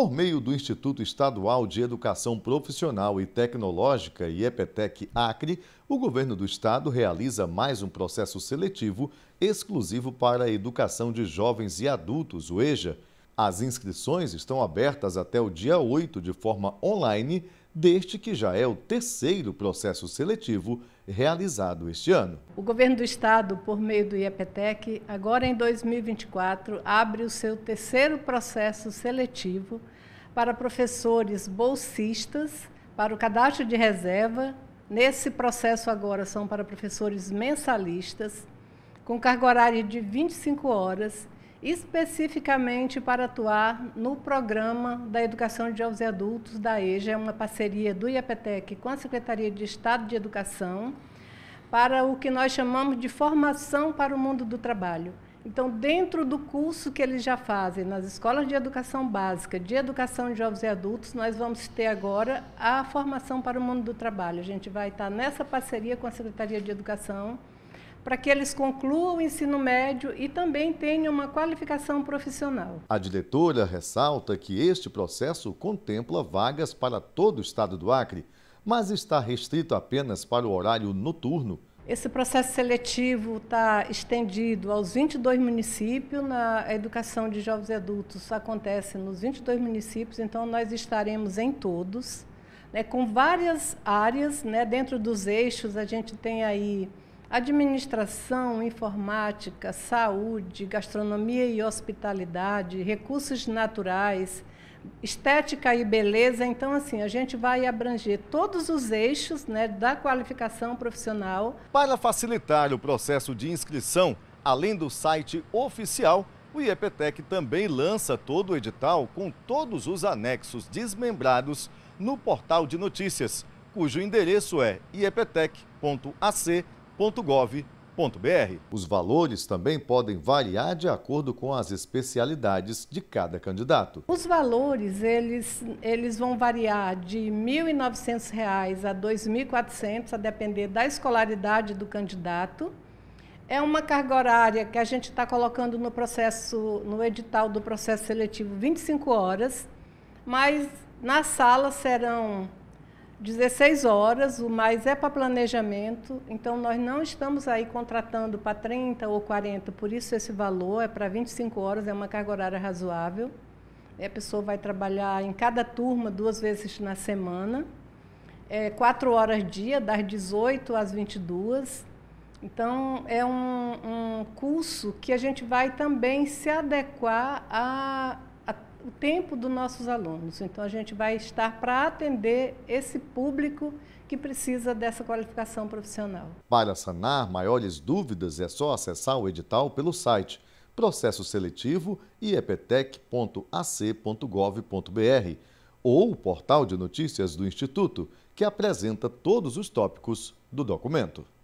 Por meio do Instituto Estadual de Educação Profissional e Tecnológica, IEPETEC Acre, o governo do estado realiza mais um processo seletivo exclusivo para a educação de jovens e adultos, o EJA. As inscrições estão abertas até o dia 8 de forma online deste que já é o terceiro processo seletivo realizado este ano. O governo do estado, por meio do IEPETEC, agora em 2024, abre o seu terceiro processo seletivo para professores bolsistas para o cadastro de reserva. Nesse processo agora são para professores mensalistas com carga horária de 25 horas especificamente para atuar no programa da educação de jovens e adultos da EJA, é uma parceria do IAPETEC com a Secretaria de Estado de Educação, para o que nós chamamos de formação para o mundo do trabalho. Então, dentro do curso que eles já fazem nas escolas de educação básica, de educação de jovens e adultos, nós vamos ter agora a formação para o mundo do trabalho. A gente vai estar nessa parceria com a Secretaria de Educação para que eles concluam o ensino médio e também tenham uma qualificação profissional. A diretora ressalta que este processo contempla vagas para todo o estado do Acre, mas está restrito apenas para o horário noturno. Esse processo seletivo está estendido aos 22 municípios. Na educação de jovens e adultos acontece nos 22 municípios, então nós estaremos em todos, né, com várias áreas. Né, dentro dos eixos, a gente tem aí Administração, informática, saúde, gastronomia e hospitalidade, recursos naturais, estética e beleza. Então, assim, a gente vai abranger todos os eixos né, da qualificação profissional. Para facilitar o processo de inscrição, além do site oficial, o IEPTEC também lança todo o edital com todos os anexos desmembrados no portal de notícias, cujo endereço é ieptec.ac.br gov.br. Os valores também podem variar de acordo com as especialidades de cada candidato. Os valores, eles, eles vão variar de R$ 1.900 a R$ 2.400, a depender da escolaridade do candidato. É uma carga horária que a gente está colocando no processo, no edital do processo seletivo 25 horas, mas na sala serão 16 horas, o mais é para planejamento, então nós não estamos aí contratando para 30 ou 40, por isso esse valor é para 25 horas, é uma carga horária razoável. E é, a pessoa vai trabalhar em cada turma duas vezes na semana, é, quatro horas dia, das 18 às 22. Então, é um, um curso que a gente vai também se adequar a o tempo dos nossos alunos. Então, a gente vai estar para atender esse público que precisa dessa qualificação profissional. Para sanar maiores dúvidas, é só acessar o edital pelo site processo seletivo ieptec.ac.gov.br ou o portal de notícias do Instituto, que apresenta todos os tópicos do documento.